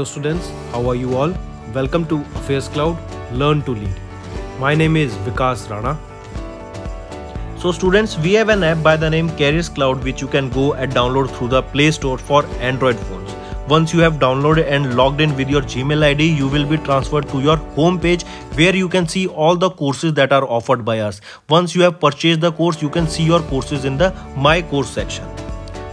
Hello students, how are you all? Welcome to Affairs Cloud Learn to Lead. My name is Vikas Rana. So students, we have an app by the name Careers Cloud which you can go and download through the Play Store for Android phones. Once you have downloaded and logged in with your Gmail ID, you will be transferred to your home page where you can see all the courses that are offered by us. Once you have purchased the course, you can see your courses in the My Course section.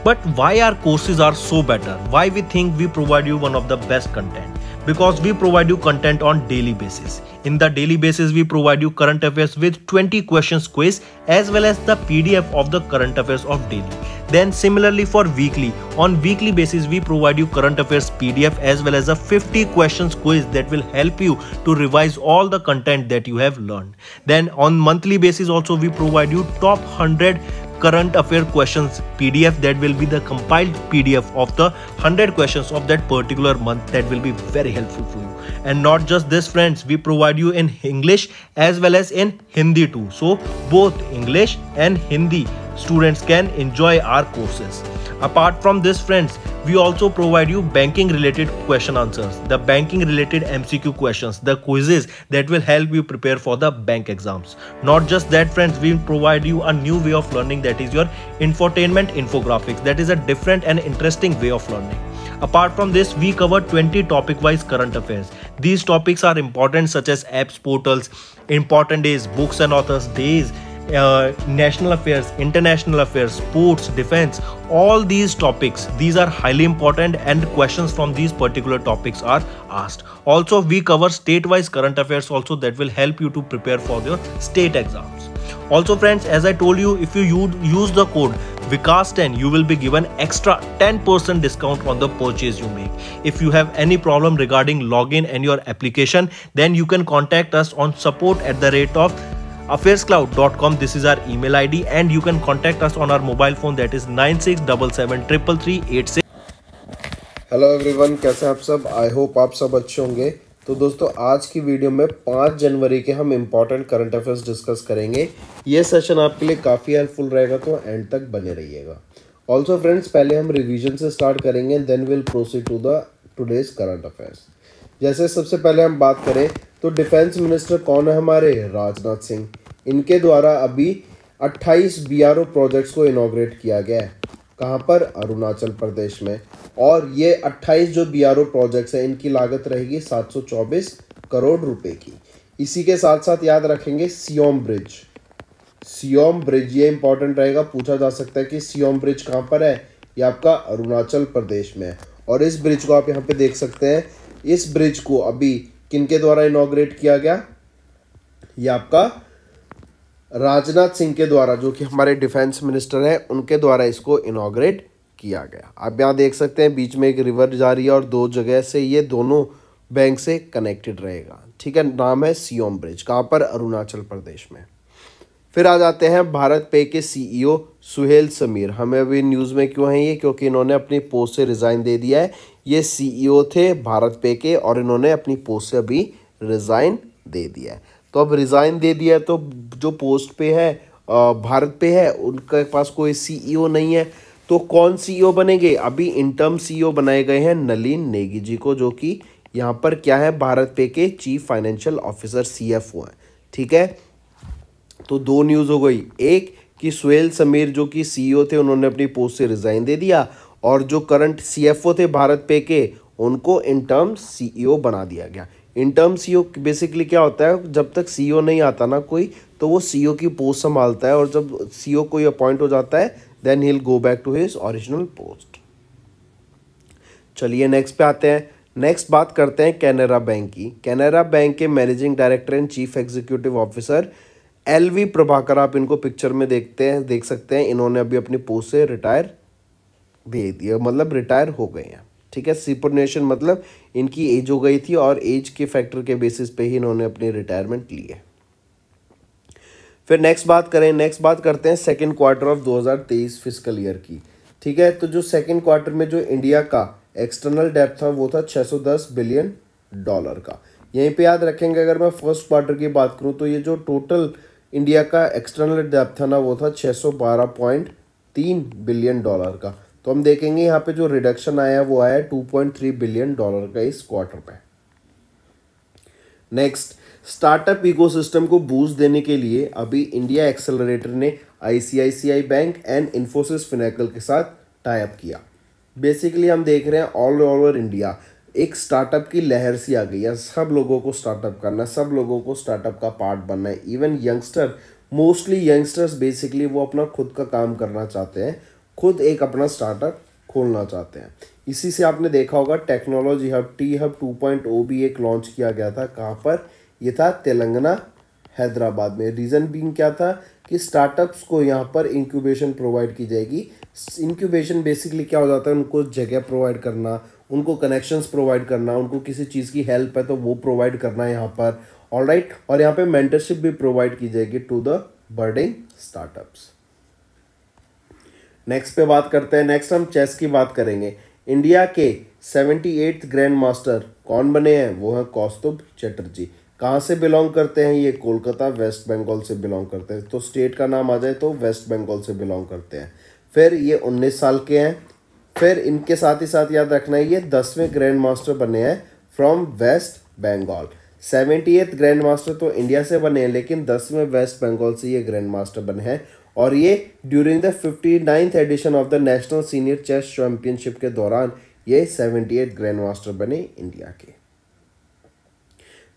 But why our courses are so better? Why we think we provide you one of the best content? Because we provide you content on daily basis. In the daily basis, we provide you current affairs with 20 questions quiz as well as the PDF of the current affairs of daily. Then similarly for weekly, on weekly basis we provide you current affairs PDF as well as a 50 questions quiz that will help you to revise all the content that you have learned. Then on monthly basis also we provide you top 100 current affair questions pdf that will be the compiled pdf of the 100 questions of that particular month that will be very helpful for you and not just this friends we provide you in english as well as in hindi too so both english and hindi students can enjoy our courses Apart from this friends, we also provide you banking related question answers, the banking related MCQ questions, the quizzes that will help you prepare for the bank exams. Not just that friends, we provide you a new way of learning that is your infotainment infographics. That is a different and interesting way of learning. Apart from this, we cover 20 topic wise current affairs. These topics are important such as apps, portals, important days, books and authors, days, uh, national affairs, international affairs, sports, defense, all these topics, these are highly important and questions from these particular topics are asked. Also, we cover state-wise current affairs also that will help you to prepare for your state exams. Also friends, as I told you, if you use the code Vikas10, you will be given extra 10% discount on the purchase you make. If you have any problem regarding login and your application, then you can contact us on support at the rate of affairscloud.com. This is our email ID, and you can contact us on our mobile phone that is 9677338 hello everyone कैसे हैं आप सब I hope आप सब अच्छे होंगे तो दोस्तों आज की वीडियो में पाँच जनवरी के हम इम्पॉर्टेंट करंट अफेयर्स डिस्कस करेंगे ये सेशन आपके लिए काफ़ी हेल्पफुल रहेगा तो एंड तक बने रहिएगा ऑल्सो फ्रेंड्स पहले हम रिवीजन से स्टार्ट करेंगे then will proceed to the today's current affairs जैसे सबसे पहले हम बात करें तो डिफेंस मिनिस्टर कौन है हमारे राजनाथ सिंह इनके द्वारा अभी 28 बीआरओ प्रोजेक्ट्स को इनाग्रेट किया गया है कहाँ पर अरुणाचल प्रदेश में और ये 28 जो बीआरओ प्रोजेक्ट्स हैं इनकी लागत रहेगी 724 करोड़ रुपए की इसी के साथ साथ याद रखेंगे सियोम ब्रिज सियोम ब्रिज ये इंपॉर्टेंट रहेगा पूछा जा सकता है कि सियोम ब्रिज कहाँ पर है ये आपका अरुणाचल प्रदेश में है और इस ब्रिज को आप यहाँ पे देख सकते हैं इस ब्रिज को अभी किनके द्वारा इनोग्रेट किया गया ये आपका राजनाथ सिंह के द्वारा जो कि हमारे डिफेंस मिनिस्टर हैं उनके द्वारा इसको इनोग्रेट किया गया आप यहाँ देख सकते हैं बीच में एक रिवर जा रही है और दो जगह से ये दोनों बैंक से कनेक्टेड रहेगा ठीक है नाम है सीओम ब्रिज कहाँ पर अरुणाचल प्रदेश में फिर आ जाते हैं भारत पे के सीईओ e सुहेल समीर हमें अभी न्यूज़ में क्यों है ये क्योंकि इन्होंने अपनी पोस्ट से रिज़ाइन दे दिया है ये सीईओ e थे भारत पे के और इन्होंने अपनी पोस्ट से अभी रिज़ाइन दे दिया है तो अब रिज़ाइन दे दिया तो जो पोस्ट पे है भारत पे है उनके पास कोई सीईओ e नहीं है तो कौन सीईओ e बनेंगे अभी इंटर्म सीईओ बनाए गए हैं नलिन नेगी जी को जो कि यहाँ पर क्या है भारत पे के chief financial officer C F हैं ठीक है तो दो न्यूज़ हो गई एक कि सुहेल समीर जो कि सीईओ थे उन्होंने अपनी पोस्ट से रिज़ाइन दे दिया और जो करंट सीएफओ थे भारत पे के उनको इंटर्म सीईओ e बना दिया गया इंटर्म सीईओ बेसिकली क्या होता है जब तक सीईओ e नहीं आता ना कोई तो वो सीईओ e की पोस्ट संभालता है और जब सीईओ कोई अपॉइंट हो जाता है then he go back to his original post चलिए नेक्स्ट पे आते हैं नेक्स्ट बात करते हैं कैनरा बैंक की कैनरा बैंक के managing director and chief executive officer L V Prabhakar आप इनको पिक्चर में देखते हैं देख सकते हैं इन्होंने अभी अपनी पोस्ट से रिटायर भेज दिया मतलब रिटायर हो गए हैं ठीक है सीपरनेशन मतलब इनकी एज हो गई थी और एज के फैक्टर के बेसिस पे ही इन्होंने अपनी रिटायरमेंट ली है फिर नेक्स्ट बात करें नेक्स्ट बात करते हैं second quarter of 2023 physical year की ठीक है तो जो सेकेंड क्वार्टर में जो इंडिया का एक्सटर्नल डेप्थ था वो था 610 बिलियन डॉलर का यहीं पे याद रखेंगे अगर मैं फर्स्ट क्वार्टर की बात करूं तो ये जो टोटल इंडिया का एक्सटर्नल डेप्थ था ना वो था 612.3 बिलियन डॉलर का तो हम देखेंगे यहाँ पे जो रिडक्शन आया वो आया two point three billion dollar का इस क्वार्टर में नेक्स्ट स्टार्टअप इकोसिस्टम को बूस्ट देने के लिए अभी इंडिया एक्सेलरेटर ने ICICI bank and Infosys Finacle के साथ टाइप किया बेसिकली हम देख रहे हैं ऑल ओवर इंडिया एक स्टार्टअप की लहर सी आ गई है सब लोगों को स्टार्टअप करना है सब लोगों को स्टार्टअप का पार्ट बनना है even youngster mostly youngsters basically वो अपना खुद का काम करना चाहते हैं खुद एक अपना स्टार्टअप खोलना चाहते हैं इसी से आपने देखा होगा technology hub T hub two point O भी एक लॉन्च किया गया था कहाँ पर यह था तेलंगाना हैदराबाद में रीज़न बीइंग क्या था कि स्टार्टअप्स को यहाँ पर इंक्यूबेशन प्रोवाइड की जाएगी इंक्यूबेशन बेसिकली क्या हो जाता है उनको जगह प्रोवाइड करना उनको कनेक्शंस प्रोवाइड करना उनको किसी चीज़ की हेल्प है तो वो प्रोवाइड करना यहाँ पर ऑल right? और यहाँ पे मेंटरशिप भी प्रोवाइड की जाएगी to the budding startups next पे बात करते हैं नेक्स्ट हम चेस की बात करेंगे इंडिया के सेवेंटी एट्थ ग्रैंड मास्टर कौन बने हैं वो हैं कौस्तुभ चटर्जी कहाँ से बिलोंग करते हैं ये कोलकाता वेस्ट बंगाल से बिलोंग करते हैं तो स्टेट का नाम आ जाए तो वेस्ट बंगाल से बिलोंग करते हैं फिर ये उन्नीस साल के हैं फिर इनके साथ ही साथ याद रखना है ये दसवें ग्रैंड मास्टर बने हैं from west Bengal seventy eighth grand master तो इंडिया से बने हैं लेकिन दसवें वेस्ट बंगाल से ये ग्रैंड मास्टर बने हैं और ये during the fifty ninth edition of the national senior chess championship के दौरान ये सेवेंटी एट ग्रैंड मास्टर बने इंडिया के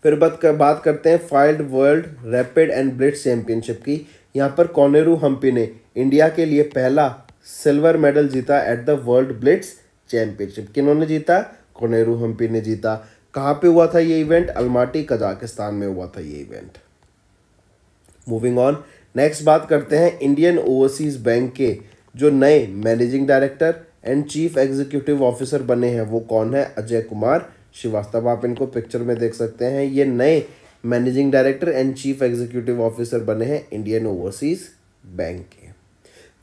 फिर बात करते हैं FIDE world rapid and blitz championship की यहाँ पर कॉनेरू हम्पी ने इंडिया के लिए पहला सिल्वर मेडल जीता at the world blitz championship किन्होंने जीता कोनेरू हम्पी ने जीता कहाँ पे हुआ था ये इवेंट अल्माटी कजाकिस्तान में हुआ था ये इवेंट मूविंग ऑन नेक्स्ट बात करते हैं इंडियन ओवरसीज बैंक के जो नए managing director and chief executive officer बने हैं वो कौन है अजय कुमार श्रीवास्तव आप इनको पिक्चर में देख सकते हैं ये नए managing director and chief executive officer बने हैं इंडियन ओवरसीज बैंक के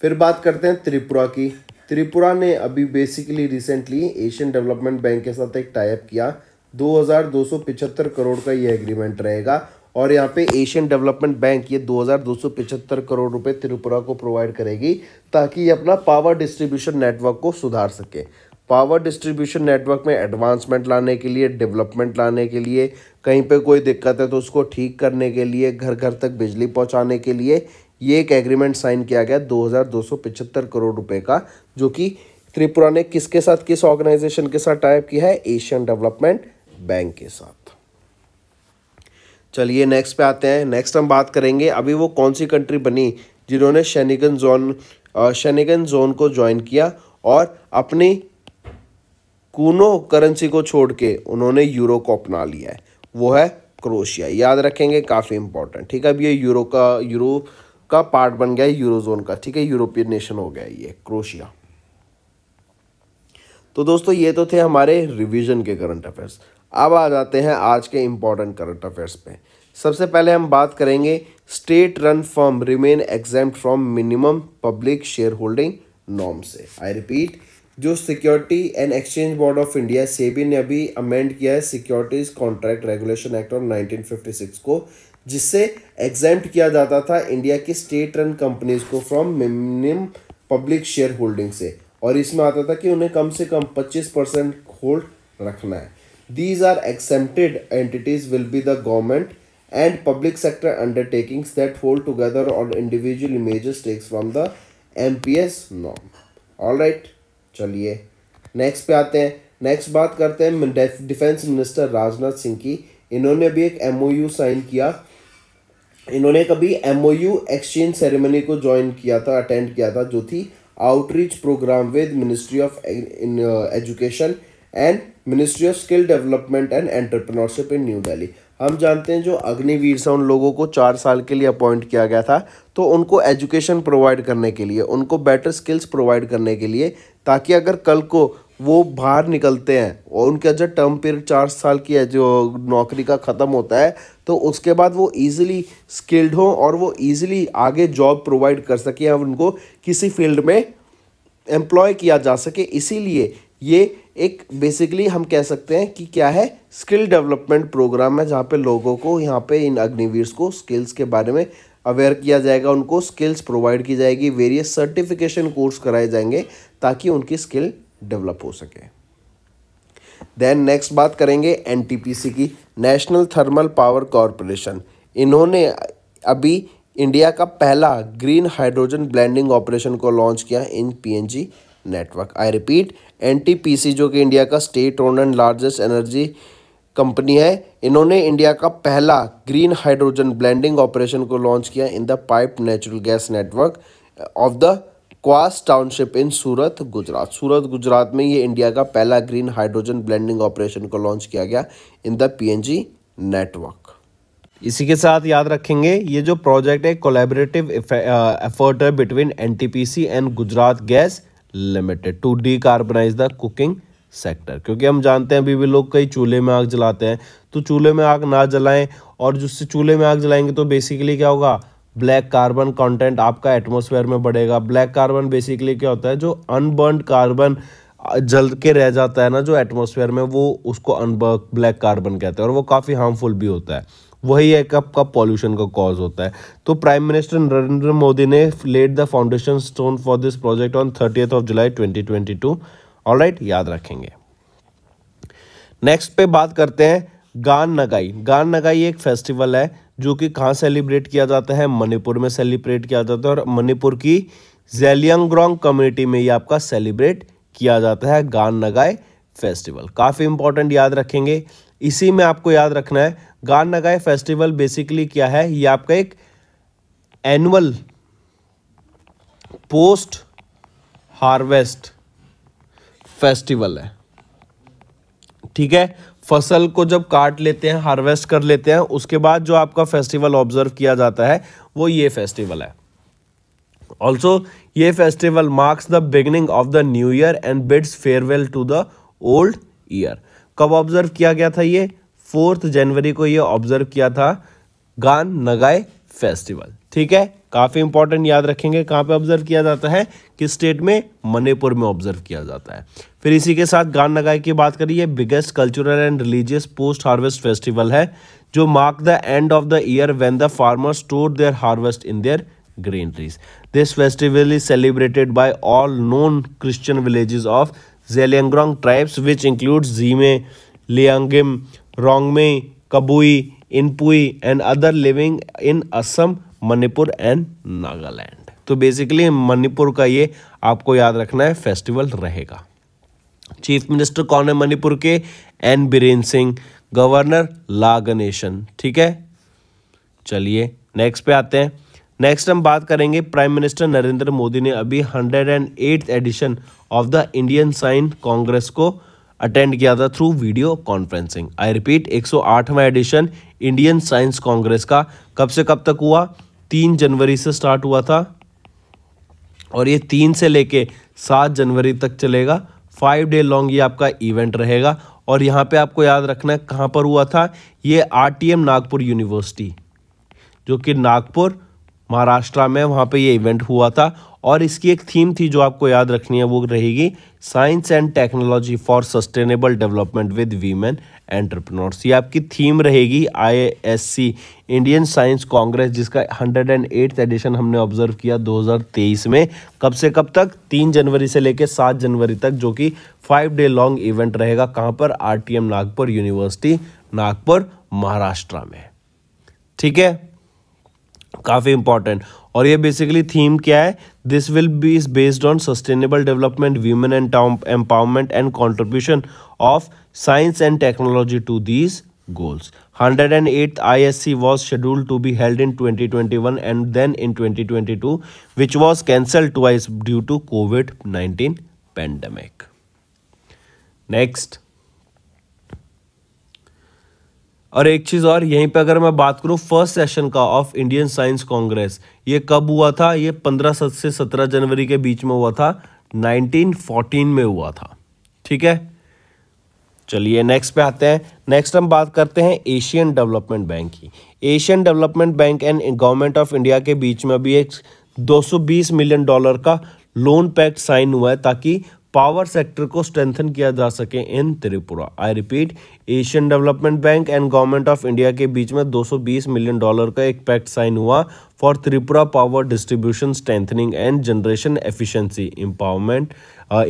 फिर बात करते हैं त्रिपुरा की त्रिपुरा ने अभी basically recently Asian development bank के साथ एक टाइप किया दो हज़ार दो सौ करोड़ का ये एग्रीमेंट रहेगा और यहाँ पे एशियन डेवलपमेंट बैंक ये 2,275 करोड़ रुपए त्रिपुरा को प्रोवाइड करेगी ताकि ये अपना पावर डिस्ट्रीब्यूशन नेटवर्क को सुधार सके पावर डिस्ट्रीब्यूशन नेटवर्क में एडवांसमेंट लाने के लिए डेवलपमेंट लाने के लिए कहीं पे कोई दिक्कत है तो उसको ठीक करने के लिए घर घर तक बिजली पहुंचाने के लिए ये एक एग्रीमेंट साइन किया गया 2275 करोड़ रुपए का जो कि त्रिपुरा ने किसके साथ किस ऑर्गेनाइजेशन के साथ टाइप किया है एशियन डेवलपमेंट बैंक के साथ चलिए नेक्स्ट पे आते हैं नेक्स्ट हम बात करेंगे अभी वो कौन सी कंट्री बनी जिन्होंने शनिगन जोन शेनिगन जोन को ज्वाइन किया और अपनी कूनो करेंसी को छोड़ के उन्होंने यूरो को अपना लिया है वो है क्रोशिया याद रखेंगे काफ़ी इंपॉर्टेंट ठीक है अब ये यूरो का यूरो का पार्ट बन गया है यूरो जोन का ठीक है यूरोपियन नेशन हो गया ये क्रोशिया तो दोस्तों ये तो थे हमारे रिवीजन के करंट अफेयर्स अब आ जाते हैं आज के इम्पॉर्टेंट करंट अफेयर्स पे सबसे पहले हम बात करेंगे state run form remain exempt from minimum public share holding norm से आई रिपीट जो security and exchange board of India SEBI ने अभी अमेंड किया है securities contract regulation act of 1956 को जिससे एग्जाम किया जाता था इंडिया की स्टेट रन कंपनीज को from minimum public share holding से और इसमें आता था कि उन्हें कम से कम 25 परसेंट होल्ड रखना है These are exempted entities will be the government and public sector undertakings that hold together on individual images takes from the MPS norm alright चलिए next पे आते हैं next बात करते हैं डिफेंस मिनिस्टर राजनाथ सिंह की इन्होंने भी एक एमओयू साइन किया इन्होंने कभी एमओयू एक्सचेंज सेरेमनी को ज्वाइन किया था अटेंड किया था जो थी outreach programme with ministry of education and ministry of skill development and entrepreneurship in new Delhi हम जानते हैं जो अग्निवीर से उन लोगों को चार साल के लिए अपॉइंट किया गया था तो उनको एजुकेशन प्रोवाइड करने के लिए उनको बेटर स्किल्स प्रोवाइड करने के लिए ताकि अगर कल को वो बाहर निकलते हैं और उनका जो टर्म पीरियड चार साल की है जो नौकरी का ख़त्म होता है तो उसके बाद वो इजीली स्किल्ड हो और वो इजीली आगे जॉब प्रोवाइड कर सके या उनको किसी फील्ड में एम्प्लॉय किया जा सके इसीलिए ये एक बेसिकली हम कह सकते हैं कि क्या है स्किल डेवलपमेंट प्रोग्राम है जहाँ पे लोगों को यहाँ पे इन अग्निवीर्स को स्किल्स के बारे में अवेयर किया जाएगा उनको स्किल्स प्रोवाइड की जाएगी वेरियस सर्टिफिकेशन कोर्स कराए जाएंगे ताकि उनकी स्किल डेवलप हो सके देन नेक्स्ट बात करेंगे एन की नेशनल थर्मल पावर कॉरपोरेशन इन्होंने अभी इंडिया का पहला ग्रीन हाइड्रोजन ब्लेंडिंग ऑपरेशन को लॉन्च किया in PNG network I repeat NTPC जो कि इंडिया का state owned and largest energy company है इन्होंने इंडिया का पहला ग्रीन हाइड्रोजन ब्लेंडिंग ऑपरेशन को लॉन्च किया in the piped natural gas network of the Kawas township in Surat Gujarat Surat Gujarat में ये इंडिया का पहला ग्रीन हाइड्रोजन ब्लेंडिंग ऑपरेशन को लॉन्च किया गया इन द पीएनजी नेटवर्क इसी के साथ याद रखेंगे ये जो प्रोजेक्ट है कोलेबरेटिव एफर्ट uh, है between NTPC and Gujarat gas limited to decarbonise the cooking sector क्योंकि हम जानते हैं अभी भी लोग कई चूल्हे में आग जलाते हैं तो चूल्हे में आग ना जलाएं और जिससे चूल्हे में आग जलाएंगे तो बेसिकली क्या होगा ब्लैक कार्बन कंटेंट आपका एटमोसफेयर में बढ़ेगा ब्लैक कार्बन बेसिकली क्या होता है जो अनबर्न कार्बन जल के रह जाता है ना जो एटमोसफेयर में वो उसको अनबर्क ब्लैक कार्बन कहते हैं और वो काफ़ी हार्मफुल भी होता है वही एक आपका पॉल्यूशन का कॉज होता है तो प्राइम मिनिस्टर नरेंद्र मोदी ने laid the foundation stone for this project on thirtieth of July twenty twenty two याद रखेंगे नेक्स्ट पे बात करते हैं गान नगाई गान नगाई एक फेस्टिवल है जो कि कहाँ सेलिब्रेट किया जाता है मणिपुर में सेलिब्रेट किया जाता है और मणिपुर की जेलियंग्रोंग कम्युनिटी में ये आपका सेलिब्रेट किया जाता है गान नगाई फेस्टिवल काफ़ी इंपॉर्टेंट याद रखेंगे इसी में आपको याद रखना है गान नगाए फेस्टिवल बेसिकली क्या है ये आपका एक एनुअल पोस्ट हार्वेस्ट फेस्टिवल है ठीक है फसल को जब काट लेते हैं हार्वेस्ट कर लेते हैं उसके बाद जो आपका फेस्टिवल ऑब्जर्व किया जाता है वो ये फेस्टिवल है ऑल्सो ये festival marks the beginning of the new year and bids farewell to the old year कब ऑब्जर्व किया गया था ये फोर्थ जनवरी को ये ऑब्जर्व किया था गान नगाए फेस्टिवल ठीक है काफ़ी इंपॉर्टेंट याद रखेंगे कहाँ पे ऑब्जर्व किया जाता है किस स्टेट में मणिपुर में ऑब्जर्व किया जाता है फिर इसी के साथ गान नगाई की बात करिए biggest cultural and religious post harvest festival है जो mark the end of the year when the farmer store their harvest in their granaries this festival is celebrated by all non Christian villages of Zeliangrong tribes which include Zeme Liangmai Rongmei Kabui Inpui and other living in Assam Manipur and Nagaland तो basically Manipur का ये आपको याद रखना है festival रहेगा chief minister कौन है मणिपुर के एन बीरेन सिंह गवर्नर ला गणेशन ठीक है चलिए नेक्स्ट पे आते हैं नेक्स्ट हम बात करेंगे प्राइम मिनिस्टर नरेंद्र मोदी ने अभी hundred and edition of the Indian science congress को अटेंड किया था through video conferencing I repeat 108वां एडिशन इंडियन साइंस कांग्रेस का कब से कब तक हुआ तीन जनवरी से स्टार्ट हुआ था और ये तीन से लेके सात जनवरी तक चलेगा फाइव डे लॉन्ग ये आपका इवेंट रहेगा और यहाँ पे आपको याद रखना है कहाँ पर हुआ था ये आरटीएम नागपुर यूनिवर्सिटी जो कि नागपुर महाराष्ट्र में वहाँ पे ये इवेंट हुआ था और इसकी एक थीम थी जो आपको याद रखनी है वो रहेगी science and technology for sustainable development with women entrepreneurs ये आपकी थीम रहेगी आईएससी इंडियन साइंस कांग्रेस जिसका एट्थ एडिशन हमने ऑब्जर्व किया 2023 में कब से कब तक तीन जनवरी से लेकर सात जनवरी तक जो कि फाइव डे लॉन्ग इवेंट रहेगा कहाँ पर आर नागपुर यूनिवर्सिटी नागपुर महाराष्ट्र में ठीक है काफ़ी इंपॉर्टेंट और ये बेसिकली थीम क्या है this will be is based on sustainable development women and empowerment and contribution of science and technology to these goals hundred and eight I S C was scheduled to be held in twenty twenty one and then in twenty twenty two which was cancel to I due to COVID nineteen pandemic next और एक चीज़ और यहीं पे अगर मैं बात करूँ first session का ऑफ इंडियन साइंस कांग्रेस ये कब हुआ था ये पंद्रह से सत्रह जनवरी के बीच में हुआ था 1914 में हुआ था ठीक है चलिए नेक्स्ट पे आते हैं नेक्स्ट हम बात करते हैं एशियन डेवलपमेंट बैंक की Asian development bank and government of India के बीच में अभी एक 220 मिलियन डॉलर का लोन पैक्ट साइन हुआ है ताकि पावर सेक्टर को स्ट्रेंथन किया जा सके in Tripura I repeat Asian development bank and government of India के बीच में 220 मिलियन डॉलर का एक पैक्ट साइन हुआ for Tripura power distribution strengthening and generation efficiency empowerment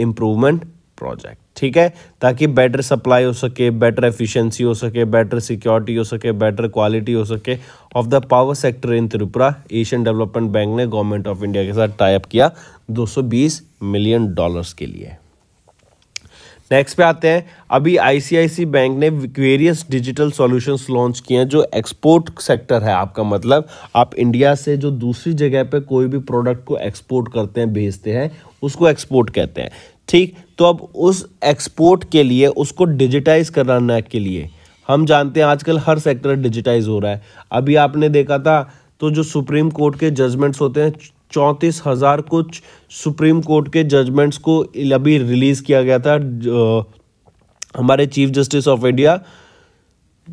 improvement project ठीक है ताकि बेटर सप्लाई हो सके बेटर एफिशिएंसी हो सके बेटर सिक्योरिटी हो सके बेटर क्वालिटी हो सके of the power sector in Tripura Asian development bank ने गवर्नमेंट ऑफ इंडिया के साथ टाइप किया 220 मिलियन डॉलर्स के लिए नेक्स्ट पे आते हैं अभी आईसीआईसी बैंक ने वेरियस डिजिटल सॉल्यूशंस लॉन्च किए हैं जो एक्सपोर्ट सेक्टर है आपका मतलब आप इंडिया से जो दूसरी जगह पे कोई भी प्रोडक्ट को एक्सपोर्ट करते हैं भेजते हैं उसको एक्सपोर्ट कहते हैं ठीक तो अब उस एक्सपोर्ट के लिए उसको डिजिटाइज कराना के लिए हम जानते हैं आजकल हर सेक्टर डिजिटाइज हो रहा है अभी आपने देखा था तो जो सुप्रीम कोर्ट के जजमेंट्स होते हैं चौंतीस हज़ार कुछ सुप्रीम कोर्ट के जजमेंट्स को अभी रिलीज़ किया गया था हमारे chief justice of India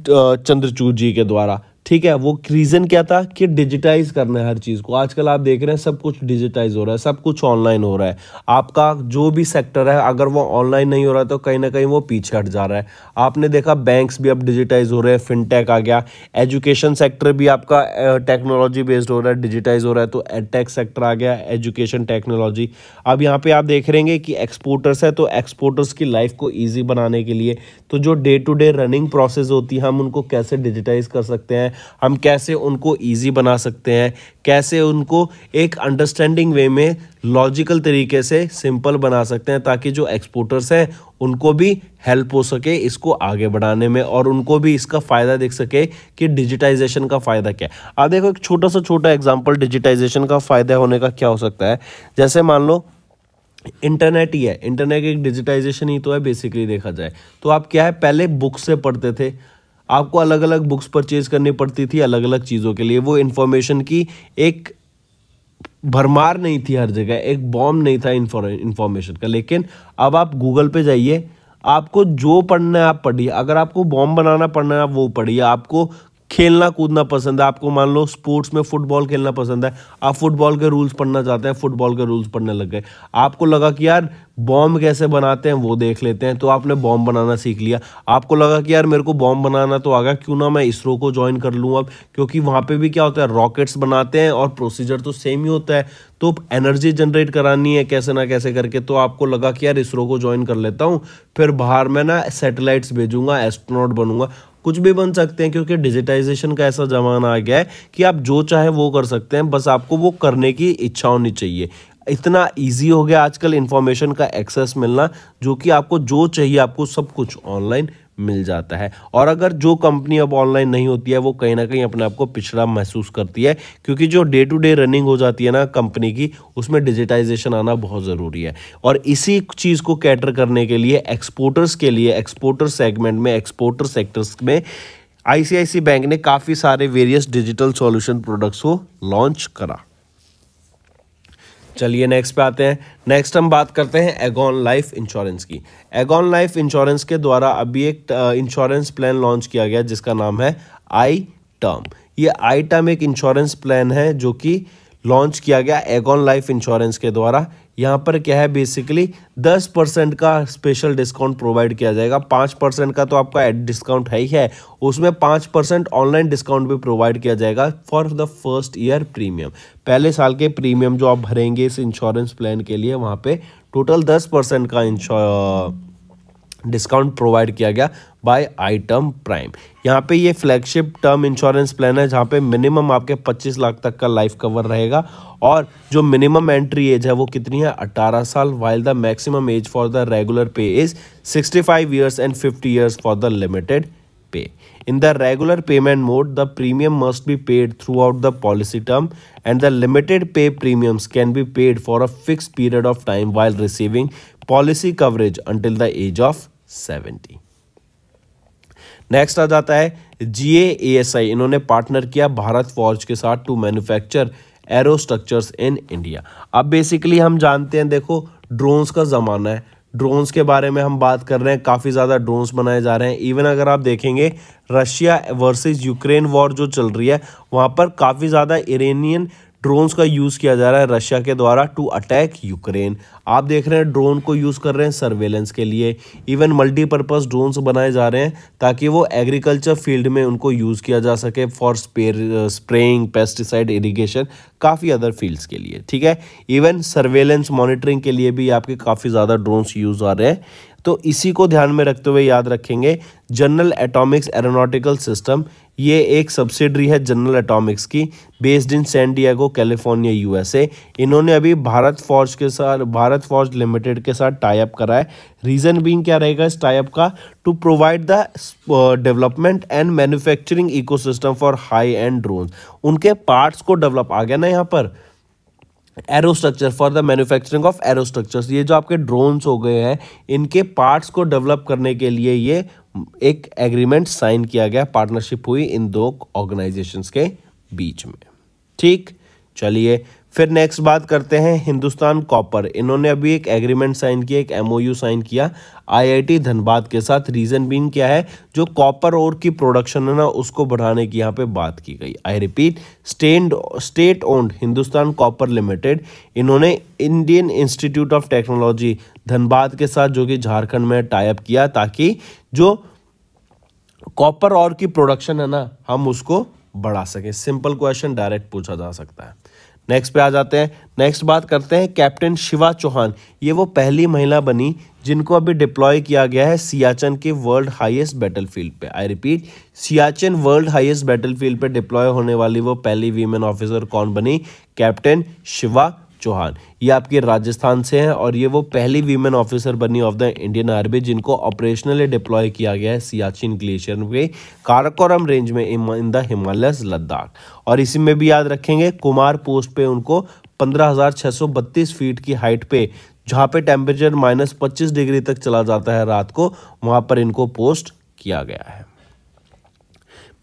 Chandrachud ji के द्वारा ठीक है वो रीज़न क्या था कि डिजिटाइज करना है हर चीज़ को आजकल आप देख रहे हैं सब कुछ डिजिटाइज हो रहा है सब कुछ ऑनलाइन हो रहा है आपका जो भी सेक्टर है अगर वो ऑनलाइन नहीं हो रहा है तो कहीं ना कहीं वो पीछे हट जा रहा है आपने देखा बैंक्स भी अब डिजिटाइज हो रहे हैं फिनटेक आ गया एजुकेशन सेक्टर भी आपका टेक्नोलॉजी बेस्ड हो रहा है डिजिटाइज हो रहा है तो एडटेक सेक्टर आ गया एजुकेशन टेक्नोलॉजी अब यहाँ पे आप देख रहे कि एक्सपोर्टर्स है तो एक्सपोर्टर्स की लाइफ को ईजी बनाने के लिए तो जो day to day running process होती है हम उनको कैसे डिजिटाइज कर सकते हैं हम कैसे उनको ईजी बना सकते हैं कैसे उनको एक अंडरस्टैंडिंग वे में लॉजिकल तरीके से सिंपल बना सकते हैं ताकि जो एक्सपोर्टर्स हैं उनको भी हेल्प हो सके इसको आगे बढ़ाने में और उनको भी इसका फ़ायदा देख सके कि डिजिटाइजेशन का फ़ायदा क्या है आप देखो एक छोटा सा छोटा एग्जाम्पल डिजिटाइजेशन का फ़ायदा होने का क्या हो सकता है जैसे मान लो इंटरनेट ही है इंटरनेट एक डिजिटाइजेशन ही तो है बेसिकली देखा जाए तो आप क्या है पहले बुक से पढ़ते थे आपको अलग अलग बुक्स परचेज करनी पड़ती थी अलग अलग चीज़ों के लिए वो इन्फॉर्मेशन की एक भरमार नहीं थी हर जगह एक बॉम्ब नहीं था इन्फॉर्मेशन का लेकिन अब आप गूगल पे जाइए आपको जो पढ़ना है आप पढ़िए अगर आपको बॉम्ब बनाना पढ़ना है आप वो पढ़िए आपको खेलना कूदना पसंद है आपको मान लो स्पोर्ट्स में फुटबॉल खेलना पसंद है आप फुटबॉल के रूल्स पढ़ना चाहते हैं फुटबॉल के रूल्स पढ़ने लग गए आपको लगा कि यार बॉम्ब कैसे बनाते हैं वो देख लेते हैं तो आपने बॉम्ब बनाना सीख लिया आपको लगा कि यार मेरे को बॉम्ब बनाना तो आ गया क्यों ना मैं इसरो को ज्वाइन कर लूँ अब क्योंकि वहाँ पर भी क्या होता है रॉकेट्स बनाते हैं और प्रोसीजर तो सेम ही होता है तो एनर्जी जनरेट करानी है कैसे ना कैसे करके तो आपको लगा कि यार इसरो को ज्वाइन कर लेता हूँ फिर बाहर में ना सेटेलाइट्स भेजूंगा एस्ट्रोनॉट बनूंगा कुछ भी बन सकते हैं क्योंकि डिजिटाइजेशन का ऐसा ज़माना आ गया है कि आप जो चाहे वो कर सकते हैं बस आपको वो करने की इच्छा होनी चाहिए इतना इजी हो गया आजकल इन्फॉर्मेशन का एक्सेस मिलना जो कि आपको जो चाहिए आपको सब कुछ ऑनलाइन मिल जाता है और अगर जो कंपनी अब ऑनलाइन नहीं होती है वो कहीं ना कहीं अपने आप को पिछड़ा महसूस करती है क्योंकि जो डे टू डे रनिंग हो जाती है ना कंपनी की उसमें डिजिटाइजेशन आना बहुत ज़रूरी है और इसी चीज़ को कैटर करने के लिए एक्सपोर्टर्स के लिए एक्सपोर्टर सेगमेंट में एक्सपोर्टर सेक्टर्स में आई बैंक ने काफ़ी सारे वेरियस डिजिटल सॉल्यूशन प्रोडक्ट्स को लॉन्च करा चलिए नेक्स्ट पे आते हैं नेक्स्ट हम बात करते हैं एगॉन लाइफ इंश्योरेंस की एगॉन लाइफ इंश्योरेंस के द्वारा अभी एक इंश्योरेंस प्लान लॉन्च किया गया जिसका नाम है आई टर्म ये आई टर्म एक इंश्योरेंस प्लान है जो कि लॉन्च किया गया एगॉन लाइफ इंश्योरेंस के द्वारा यहाँ पर क्या है बेसिकली दस परसेंट का स्पेशल डिस्काउंट प्रोवाइड किया जाएगा पाँच परसेंट का तो आपका एड डिस्काउंट है ही है उसमें पाँच परसेंट ऑनलाइन डिस्काउंट भी प्रोवाइड किया जाएगा for the first year premium पहले साल के प्रीमियम जो आप भरेंगे इस इंश्योरेंस प्लान के लिए वहाँ पे टोटल दस परसेंट का डिस्काउंट प्रोवाइड किया गया बाय आइटम प्राइम यहाँ पे ये फ्लैगशिप टर्म इंश्योरेंस प्लान है जहाँ पे मिनिमम आपके 25 लाख तक का लाइफ कवर रहेगा और जो मिनिमम एंट्री एज है वो कितनी है 18 साल while the maximum age for the regular pay is 65 five years and fifty years for the limited pay in the regular payment mode the premium must be paid throughout the policy term and the limited pay premiums can be paid for a fix period of time while receiving policy coverage until the age of seventy next आ जाता है जी आई इन्होंने partner किया भारत फौज के साथ to manufacture aero structures in India अब basically हम जानते हैं देखो ड्रोन्स का ज़माना है ड्रोन्स के बारे में हम बात कर रहे हैं काफ़ी ज़्यादा ड्रोन्स बनाए जा रहे हैं इवन अगर आप देखेंगे रशिया वर्सेस यूक्रेन वॉर जो चल रही है वहाँ पर काफ़ी ज़्यादा इरेनियन ड्रोन्स का यूज़ किया जा रहा है रशिया के द्वारा टू अटैक यूक्रेन आप देख रहे हैं ड्रोन को यूज़ कर रहे हैं सर्वेलेंस के लिए इवन मल्टीपर्पज़ ड्रोन्स बनाए जा रहे हैं ताकि वो एग्रीकल्चर फील्ड में उनको यूज़ किया जा सके for spare spraying pesticide irrigation काफ़ी अदर फील्ड्स के लिए ठीक है इवन सर्वेलेंस मॉनिटरिंग के लिए भी आपके काफ़ी ज़्यादा ड्रोन्स यूज़ आ रहे हैं तो इसी को ध्यान में रखते हुए याद रखेंगे जनरल एटॉमिक्स एरोनॉटिकल सिस्टम ये एक सब्सिडरी है जनरल एटॉमिक्स की based in San Diego California USA इन्होंने अभी भारत फौज के साथ भारत फौज लिमिटेड के साथ टाइप करा है रीज़न बीइंग क्या रहेगा इस टाइप का to provide the development and manufacturing ecosystem for high end drone उनके पार्ट्स को डेवलप आ गया ना यहाँ पर aerostructure for the manufacturing of aerostructures ये जो आपके ड्रोन्स हो गए हैं इनके पार्ट्स को डेवलप करने के लिए ये एक एग्रीमेंट साइन किया गया पार्टनरशिप हुई इन दो ऑर्गेनाइजेशंस के बीच में ठीक चलिए फिर नेक्स्ट बात करते हैं हिंदुस्तान कॉपर इन्होंने अभी एक एग्रीमेंट साइन किया एक एमओयू साइन किया आईआईटी धनबाद के साथ रीज़न बीन क्या है जो कॉपर और की प्रोडक्शन है ना उसको बढ़ाने की यहाँ पे बात की गई I repeat stand state owned Hindustan copper limited इन्होंने Indian institute of technology Dhanbad के साथ जो कि झारखंड में टाइप किया ताकि जो कॉपर और की प्रोडक्शन है ना हम उसको बढ़ा सकें सिंपल क्वेश्चन डायरेक्ट पूछा जा सकता है नेक्स्ट पे आ जाते हैं नेक्स्ट बात करते हैं कैप्टन शिवा चौहान ये वो पहली महिला बनी जिनको अभी डिप्लॉय किया गया है सियाचन के वर्ल्ड हाईएस्ट बैटलफील्ड पे I repeat Siachen world highest battlefield पे डिप्लॉय होने वाली वो पहली वीमेन ऑफिसर कौन बनी कैप्टन शिवा चौहान ये आपके राजस्थान से हैं और ये वो पहली वीमेन ऑफिसर बनी ऑफ द इंडियन आर्मी जिनको ऑपरेशनली डिप्लॉय किया गया है सियाचिन ग्लेशियर के काराकोरम रेंज में इन द हिमालयस लद्दाख और इसी में भी याद रखेंगे कुमार पोस्ट पे उनको पंद्रह फीट की हाइट पे जहाँ पे टेम्परेचर माइनस डिग्री तक चला जाता है रात को वहाँ पर इनको पोस्ट किया गया है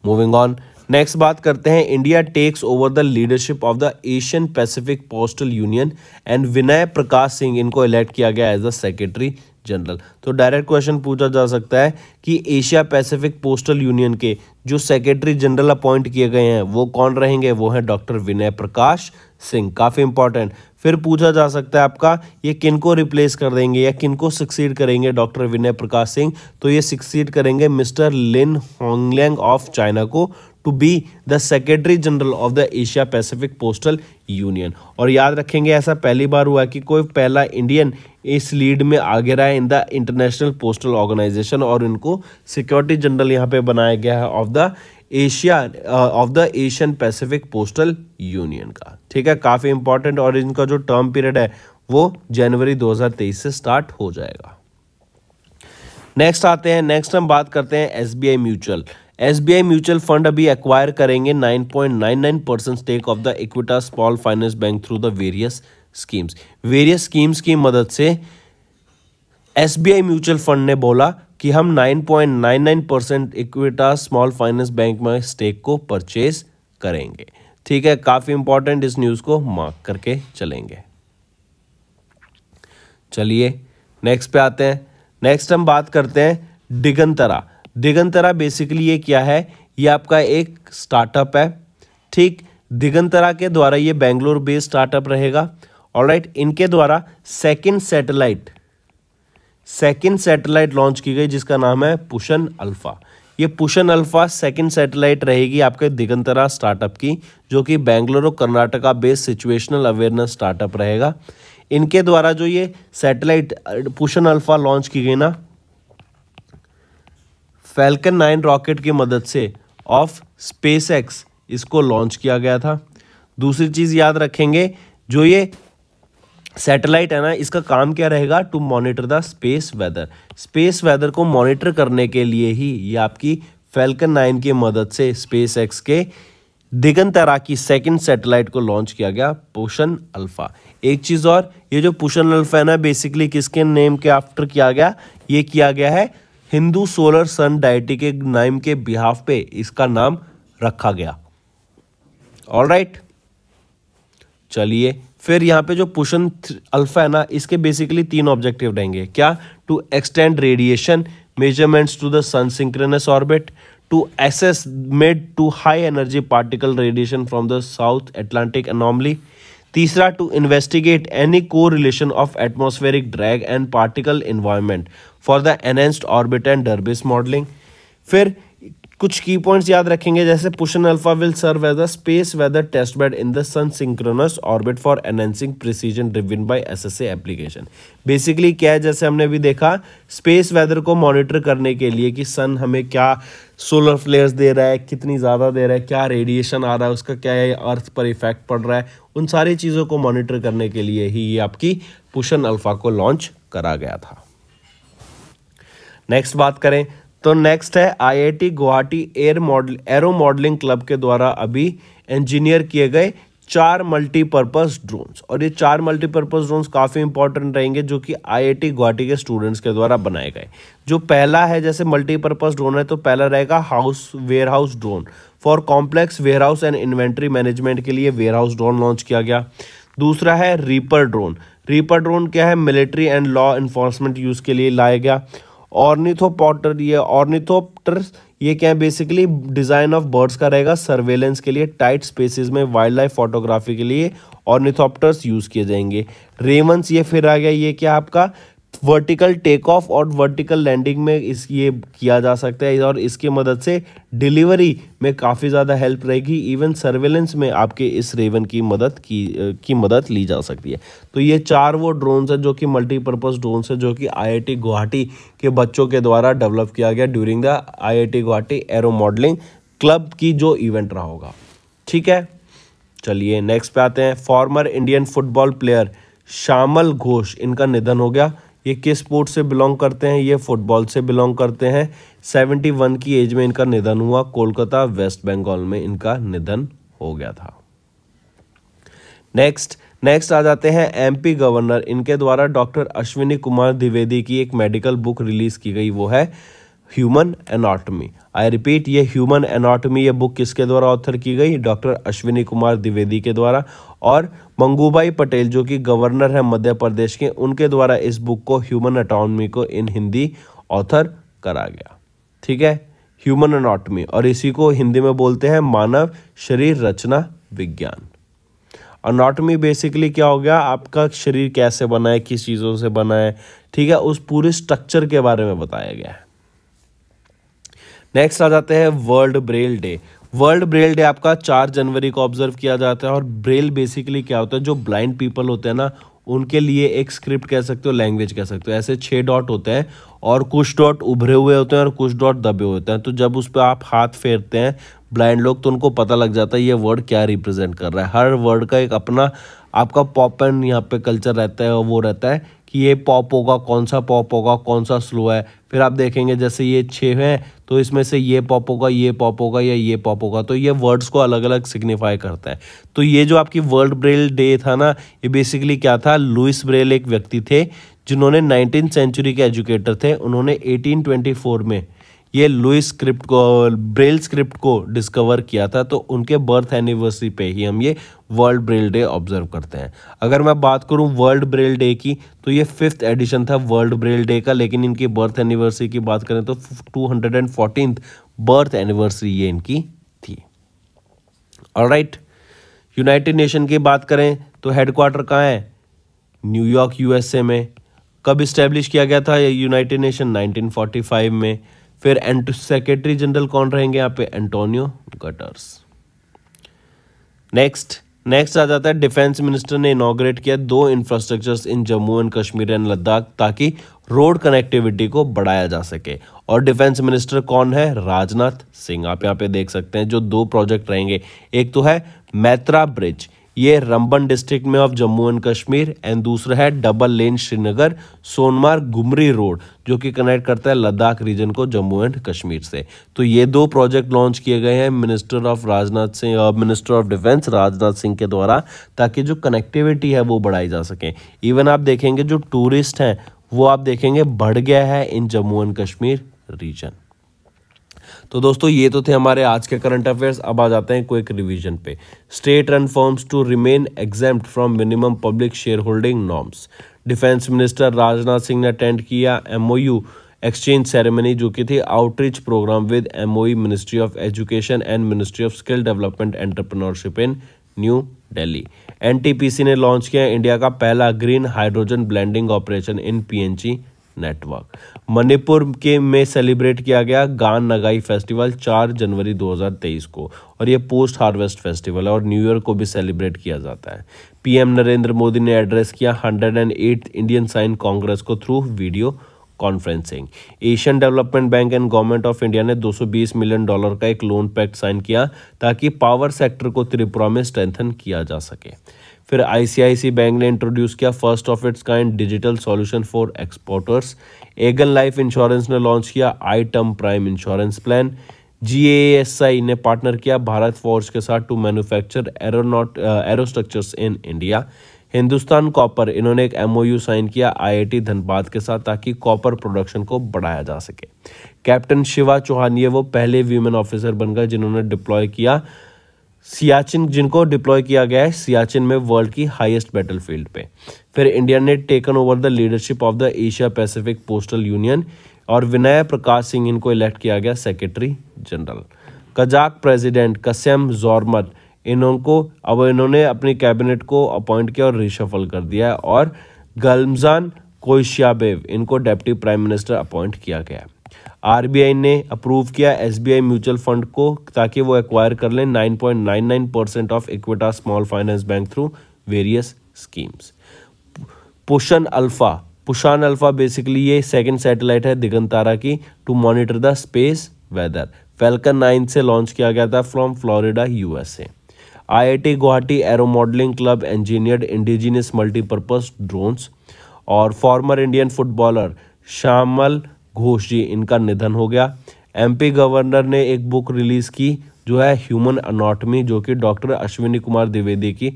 मूविंग ऑन नेक्स्ट बात करते हैं India takes over the leadership of the Asian pacific postal union and Vinay Prakash Singh इनको इलेक्ट किया गया एज द सेक्रेटरी जनरल तो डायरेक्ट क्वेश्चन पूछा जा सकता है कि एशिया पैसिफिक पोस्टल यूनियन के जो सेक्रेटरी जनरल अपॉइंट किए गए हैं वो कौन रहेंगे वो हैं डॉक्टर विनय प्रकाश सिंह काफ़ी इंपॉर्टेंट फिर पूछा जा सकता है आपका ये किन को रिप्लेस कर देंगे या किन को सक्सीड करेंगे डॉक्टर विनय प्रकाश सिंह तो ये सक्सीड करेंगे mister Lin Hongliang of China को to be the secretary general of the Asia Pacific postal union और याद रखेंगे ऐसा पहली बार हुआ कि कोई पहला इंडियन इस लीड में आगे रहा in the international postal organisation और इनको सिक्योरिटी जनरल यहाँ पे बनाया गया है of the Asia of the Asian pacific postal union का ठीक है काफ़ी इंपॉर्टेंट और इनका जो टर्म पीरियड है वो जनवरी 2023 से स्टार्ट हो जाएगा नेक्स्ट आते हैं नेक्स्ट हम बात करते हैं S B I mutual S mutual fund अभी एक्वायर करेंगे 9.99 percent stake of the Equitas small finance bank through the various schemes various schemes की मदद से एस म्यूचुअल फंड ने बोला कि हम 9.99 percent Equitas small finance bank में स्टेक को परचेज करेंगे ठीक है काफ़ी इंपॉर्टेंट इस न्यूज़ को मार्क करके चलेंगे चलिए नेक्स्ट पे आते हैं नेक्स्ट हम बात करते हैं डिगंतरा दिगंतरा बेसिकली ये क्या है ये आपका एक स्टार्टअप है ठीक दिगंतरा के द्वारा ये बेंगलोर बेस्ड स्टार्टअप रहेगा और राइट इनके द्वारा second satellite second satellite launch की गई जिसका नाम है पुशन अल्फ़ा ये पुशन अल्फ़ा सेकेंड सैटेलाइट रहेगी आपके दिगंतरा स्टार्टअप की जो कि बेंगलोर और Karnataka based situational awareness startup रहेगा इनके द्वारा जो ये सैटेलाइट पुशन अल्फ़ा लॉन्च की गई ना फैल्कन नाइन रॉकेट की मदद से ऑफ स्पेस इसको लॉन्च किया गया था दूसरी चीज़ याद रखेंगे जो ये सैटेलाइट है ना इसका काम क्या रहेगा to monitor the space weather space weather को मॉनिटर करने के लिए ही ये आपकी फैल्कन नाइन की मदद से स्पेस एक्स के दिगन तैराकी सेकेंड सैटेलाइट को लॉन्च किया गया पोषण अल्फा एक चीज़ और ये जो पोषण अल्फा है ना बेसिकली किसके नेम के आफ्टर किया गया ये किया गया है हिंदू सोलर सन डायटी के नाइम के बिहाफ पे इसका नाम रखा गया ऑल राइट चलिए फिर यहाँ पे जो पुशन अल्फा है ना इसके बेसिकली तीन ऑब्जेक्टिव रहेंगे क्या to extend radiation measurements to the sun synchronous orbit to assess made to high energy particle radiation from the south Atlantic anomaly तीसरा to investigate any correlation of atmospheric drag and particle environment for the enhanced orbit and debris modelling फिर कुछ की points याद रखेंगे जैसे Pushan alpha will serve as a space weather test bed in the sun synchronous orbit for enhancing precision driven by SSA application basically क्या है जैसे हमने अभी देखा स्पेस वेदर को मॉनिटर करने के लिए कि सन हमें क्या सोलर फ्लेयर्स दे रहा है कितनी ज़्यादा दे रहा है क्या रेडिएशन आ रहा है उसका क्या है अर्थ पर इफेक्ट पड़ रहा है उन सारी चीज़ों को मॉनिटर करने के लिए ही ये आपकी पुशन अल्फा को लॉन्च करा गया था नेक्स्ट बात करें तो नेक्स्ट है IIT Guwahati air model aero modelling club के द्वारा अभी इंजीनियर किए गए चार मल्टीपर्पज़ ड्रोन्स और ये चार मल्टीपर्पज़ ड्रोन्स काफ़ी इंपॉर्टेंट रहेंगे जो कि आईआईटी गुवाहाटी के स्टूडेंट्स के द्वारा बनाए गए जो पहला है जैसे मल्टीपर्पज़ ड्रोन है तो पहला रहेगा house warehouse drone for complex warehouse and inventory management के लिए वेयर हाउस ड्रोन लॉन्च किया गया दूसरा है रीपर ड्रोन रीपर ड्रोन क्या है military and law enforcement use के लिए लाया गया ऑर्निथोपॉटर ये ऑर्निथोप्टर ये क्या है बेसिकली डिज़ाइन ऑफ बर्ड्स का रहेगा सर्वेलेंस के लिए टाइट स्पेसेस में वाइल्ड लाइफ फोटोग्राफी के लिए ऑर्निथोप्टर्स यूज़ किए जाएंगे रेवंस ये फिर आ गया ये क्या आपका वर्टिकल टेक ऑफ और वर्टिकल लैंडिंग में इस ये किया जा सकता है और इसकी मदद से डिलीवरी में काफ़ी ज़्यादा हेल्प रहेगी इवन सर्वेलेंस में आपके इस रेवन की मदद की की मदद ली जा सकती है तो ये चार वो ड्रोन्स हैं जो कि मल्टीपर्पज़ ड्रोन्स हैं जो कि आईआईटी गुवाहाटी के बच्चों के द्वारा डेवलप किया गया during the I Guwahati aero modelling club की जो इवेंट रहा होगा ठीक है चलिए नेक्स्ट पे आते हैं former Indian football player Shyamal Ghosh इनका निधन हो गया ये किस स्पोर्ट से बिलोंग करते हैं ये फुटबॉल से बिलोंग करते हैं सेवेंटी वन की एज में इनका निधन हुआ कोलकाता वेस्ट बंगाल में इनका निधन हो गया था नेक्स्ट नेक्स्ट आ जाते हैं एमपी गवर्नर इनके द्वारा डॉक्टर अश्विनी कुमार द्विवेदी की एक मेडिकल बुक रिलीज की गई वो है ह्यूमन एनाटॉमी आई रिपीट ये ह्यूमन एनाटॉमी ये बुक किसके द्वारा ऑथर की गई डॉक्टर अश्विनी कुमार द्विवेदी के द्वारा और मंगूबाई पटेल जो कि गवर्नर है मध्य प्रदेश के उनके द्वारा इस बुक को ह्यूमन अटोनमी को इन हिंदी ऑथर करा गया ठीक है ह्यूमन अनाटमी और इसी को हिंदी में बोलते हैं मानव शरीर रचना विज्ञान अनाटमी बेसिकली क्या हो गया आपका शरीर कैसे बना है किस चीज़ों से बना है ठीक है उस पूरे स्ट्रक्चर के बारे में बताया गया है नेक्स्ट आ जाते हैं world braille day world braille day आपका चार जनवरी को ऑब्जर्व किया जाता है और ब्रेल बेसिकली क्या होता है जो ब्लाइंड पीपल होते हैं ना उनके लिए एक स्क्रिप्ट कह सकते हो लैंग्वेज कह सकते हो ऐसे छः डॉट होते हैं और कुछ डॉट उभरे हुए होते हैं और कुछ डॉट दबे होते हैं तो जब उस पर आप हाथ फेरते हैं ब्लाइंड लोग तो उनको पता लग जाता है ये वर्ड क्या रिप्रेजेंट कर रहा है हर वर्ड का एक अपना आपका पॉप एंड यहाँ पे कल्चर रहता है और वो रहता है कि ये पॉप होगा कौन सा पॉप होगा कौन सा स्लो है फिर आप देखेंगे जैसे ये छः हैं तो इसमें से ये पॉप होगा ये पॉप होगा या ये पॉप होगा तो ये वर्ड्स को अलग अलग सिग्निफाई करता है तो ये जो आपकी वर्ल्ड ब्रेल डे था ना ये बेसिकली क्या था लुइस ब्रेल एक व्यक्ति थे जिन्होंने नाइनटीन सेंचुरी के एजुकेटर थे उन्होंने एटीन में ये लुइस स्क्रिप्ट को ब्रेल स्क्रिप्ट को डिस्कवर किया था तो उनके बर्थ एनिवर्सरी पे ही हम ये वर्ल्ड ब्रेल डे ऑब्जर्व करते हैं अगर मैं बात करूं वर्ल्ड ब्रेल डे की तो ये फिफ्थ एडिशन था वर्ल्ड ब्रेल डे का लेकिन इनकी बर्थ एनिवर्सरी की बात करें तो टू हंड्रेड बर्थ एनिवर्सरी ये इनकी थी और यूनाइटेड नेशन की बात करें तो हेडक्वार्टर कहाँ है न्यूयॉर्क यूएसए में कब इस्टेब्लिश किया गया था यूनाइटेड नेशन 1945 में फिर एंट सेक्रेटरी जनरल कौन रहेंगे यहाँ पे एंटोनियो गटर्स नेक्स्ट नेक्स्ट आ जाता है डिफेंस मिनिस्टर ने इनोग्रेट किया दो infrastructures in Jammu and Kashmir and Ladakh ताकि रोड कनेक्टिविटी को बढ़ाया जा सके और डिफेंस मिनिस्टर कौन है राजनाथ सिंह आप यहाँ पे देख सकते हैं जो दो प्रोजेक्ट रहेंगे एक तो है मैत्रा ब्रिज ये रंबन डिस्ट्रिक्ट में of Jammu and Kashmir and दूसरा है double lane Srinagar Sonamarg Gumri road जो कि कनेक्ट करता है लद्दाख रीजन को जम्मू एंड कश्मीर से तो ये दो प्रोजेक्ट लॉन्च किए गए हैं मिनिस्टर ऑफ राजनाथ सिंह और minister of defence Rajnath Singh के द्वारा ताकि जो कनेक्टिविटी है वो बढ़ाई जा सके इवन आप देखेंगे जो टूरिस्ट हैं वो आप देखेंगे बढ़ गया है in Jammu and Kashmir region तो दोस्तों ये तो थे हमारे आज के करंट अफेयर्स अब आ जाते हैं क्विक रिवीजन पे state run firms to remain exempt from minimum public share shareholding norms defence minister Rajnath Singh ने अटेंड किया एमओयू एक्सचेंज सेरेमनी जो कि थी outreach programme with MOE ministry of education and ministry of skill development entrepreneurship in new Delhi NTPC ने launch किया India का पहला green hydrogen blending operation in PNG network Manipur के में सेलिब्रेट किया गया गान नगाई फेस्टिवल 4 जनवरी 2023 को और यह पोस्ट हार्वेस्ट फेस्टिवल है और न्यू ईयर को भी सेलिब्रेट किया जाता है पीएम नरेंद्र मोदी ने एड्रेस किया एट इंडियन साइन कांग्रेस को through video conferencing Asian development bank and government of India ने 220 मिलियन डॉलर का एक लोन पैक्ट साइन किया ताकि पावर सेक्टर को त्रिपुरा में स्ट्रेंथन किया जा सके फिर आईसीआईसी बैंक ने इंट्रोड्यूस किया first of its kind digital solution for exporters Aegon life insurance ने लॉन्च किया I term prime insurance plan GE ने पार्टनर किया भारत फोर्ज के साथ to manufacture aeronaut aerostructures in India Hindustan copper इन्होंने एक एमओयू साइन किया आईआईटी धनबाद के साथ ताकि कॉपर प्रोडक्शन को बढ़ाया जा सके कैप्टन शिवा चौहान ये वो पहले वीमेन ऑफिसर बन गए जिन्होंने डिप्लॉय किया सियाचिन जिनको डिप्लॉय किया गया है सियाचिन में वर्ल्ड की हाईएस्ट बैटलफील्ड पे फिर इंडिया ने taken over the leadership of the Asia Pacific postal union और विनय प्रकाश सिंह इनको इलेक्ट किया गया सेक्रेटरी जनरल कजाक प्रेसिडेंट कसम जोरमत को अब इन्होंने अपनी कैबिनेट को अपॉइंट किया और रिशफल कर दिया है और गलमजान कोशियाबेव इनको डेप्टी प्राइम मिनिस्टर अपॉइंट किया गया आरबीआई ने अप्रूव किया एसबीआई म्यूचुअल फंड को ताकि वो एक्वायर कर लें 9.99 percent of Equitas small finance bank through various schemes Pushan alpha Pushan alpha basically ये सेकंड सैटेलाइट है दिगंतारा की to monitor the space weather Falcon nine से लॉन्च किया गया था from Florida USA IIT Guwahati aero modelling club engineered indigenous multipurpose drones और former Indian footballer Shyamal Ghosh ji इनका निधन हो गया एमपी गवर्नर ने एक बुक रिलीज़ की जो है ह्यूमन अनाटमी जो कि डॉक्टर अश्विनी कुमार द्विवेदी की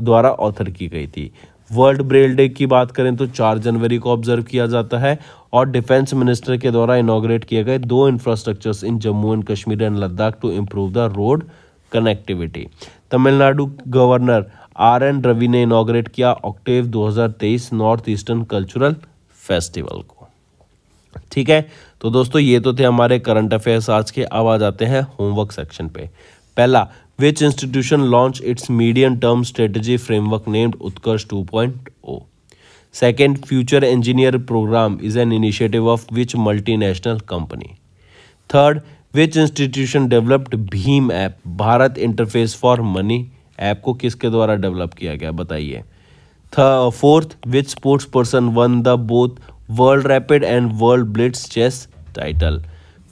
द्वारा ऑथर की गई थी वर्ल्ड ब्रेल डे की बात करें तो 4 जनवरी को ऑब्जर्व किया जाता है और डिफेंस मिनिस्टर के द्वारा इनाग्रेट किए गए दो infrastructures in Jammu and Kashmir and Ladakh to improve the road connectivity Tamil Nadu governor R N Ravi ने इनाग्रेट किया octave 2023 north eastern cultural festival को ठीक है तो दोस्तों ये तो थे हमारे करंट अफेयर्स आज के अब आ जाते हैं होमवर्क सेक्शन पे पहला which institution launch its medium term strategy framework named Utkarsh 2.0 point O second future engineer programme is an initiative of which multinational company third which institution developed भीम app Bharat interface for money app को किसके द्वारा develop किया गया बताइए fourth which sports person won the both world rapid and world blitz chess title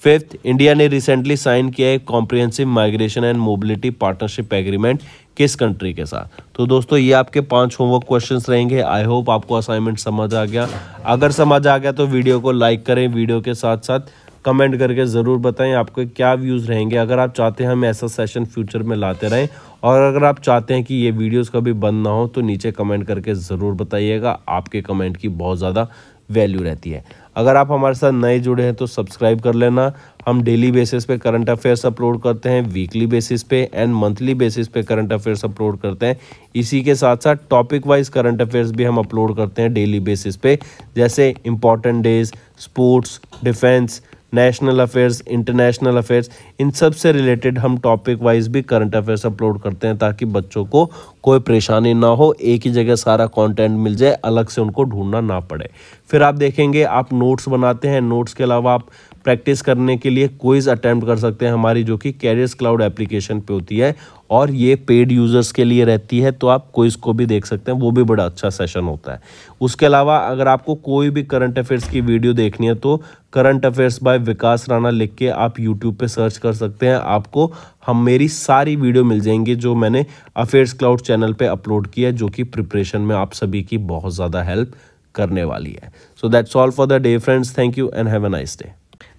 fifth India ने recently sign किया है comprehensive migration and mobility partnership agreement किस कंट्री के साथ तो दोस्तों ये आपके पांच होमवर्क क्वेश्चंस रहेंगे आई होप आपको असाइनमेंट समझ आ गया अगर समझ आ गया तो वीडियो को लाइक करें वीडियो के साथ साथ कमेंट करके ज़रूर बताएं आपके क्या व्यूज़ रहेंगे अगर आप चाहते हैं हम ऐसा सेशन फ्यूचर में लाते रहें और अगर आप चाहते हैं कि ये वीडियोज कभी बंद ना हो तो नीचे कमेंट करके ज़रूर बताइएगा आपके कमेंट की बहुत ज़्यादा वैल्यू रहती है अगर आप हमारे साथ नए जुड़े हैं तो सब्सक्राइब कर लेना हम डेली बेसिस पे करंट अफेयर्स अपलोड करते हैं वीकली बेसिस पे एंड मंथली बेसिस पे करंट अफेयर्स अपलोड करते हैं इसी के साथ साथ टॉपिक वाइज करंट अफेयर्स भी हम अपलोड करते हैं डेली बेसिस पे जैसे important days sports defence national affairs international affairs इन सब से रिलेटेड हम टॉपिक वाइज भी करंट अफेयर्स अपलोड करते हैं ताकि बच्चों को कोई परेशानी ना हो एक ही जगह सारा कंटेंट मिल जाए अलग से उनको ढूंढना ना पड़े फिर आप देखेंगे आप नोट्स बनाते हैं नोट्स के अलावा आप प्रैक्टिस करने के लिए क्विज अटैम्प्ट कर सकते हैं हमारी जो कि कैरियर्स क्लाउड एप्लीकेशन पे होती है और ये पेड यूज़र्स के लिए रहती है तो आप क्विज को भी देख सकते हैं वो भी बड़ा अच्छा सेशन होता है उसके अलावा अगर आपको कोई भी करंट अफेयर्स की वीडियो देखनी है तो current affairs by Vikas Rana लिख के आप यूट्यूब पे सर्च कर सकते हैं आपको हम मेरी सारी वीडियो मिल जाएंगी जो मैंने अफेयर्स क्लाउड चैनल पर अपलोड की है जो कि प्रिपरेशन में आप सभी की बहुत ज़्यादा हेल्प करने वाली है so that's all for the day friends thank you and have a nice day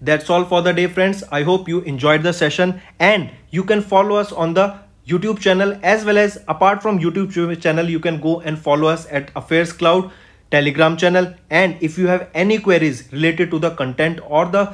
That's all for the day friends. I hope you enjoyed the session and you can follow us on the YouTube channel as well as apart from YouTube channel you can go and follow us at Affairs Cloud telegram channel and if you have any queries related to the content or the